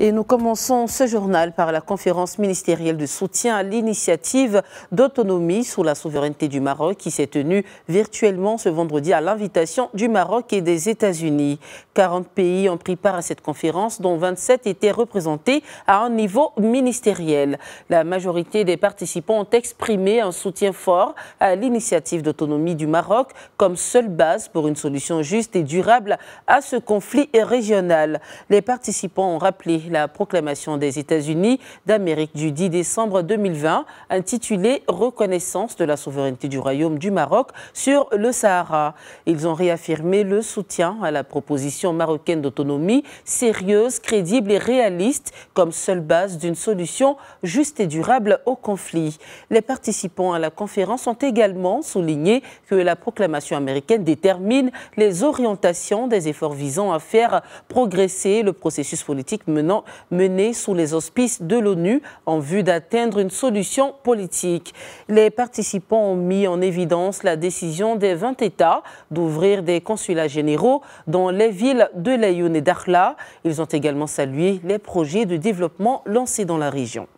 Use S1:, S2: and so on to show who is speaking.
S1: Et nous commençons ce journal par la conférence ministérielle de soutien à l'initiative d'autonomie sous la souveraineté du Maroc qui s'est tenue virtuellement ce vendredi à l'invitation du Maroc et des États-Unis. 40 pays ont pris part à cette conférence dont 27 étaient représentés à un niveau ministériel. La majorité des participants ont exprimé un soutien fort à l'initiative d'autonomie du Maroc comme seule base pour une solution juste et durable à ce conflit régional. Les participants ont rappelé la proclamation des États-Unis d'Amérique du 10 décembre 2020, intitulée Reconnaissance de la souveraineté du Royaume du Maroc sur le Sahara. Ils ont réaffirmé le soutien à la proposition marocaine d'autonomie, sérieuse, crédible et réaliste, comme seule base d'une solution juste et durable au conflit. Les participants à la conférence ont également souligné que la proclamation américaine détermine les orientations des efforts visant à faire progresser le processus politique menée sous les auspices de l'ONU en vue d'atteindre une solution politique. Les participants ont mis en évidence la décision des 20 États d'ouvrir des consulats généraux dans les villes de Layoun et Darla. Ils ont également salué les projets de développement lancés dans la région.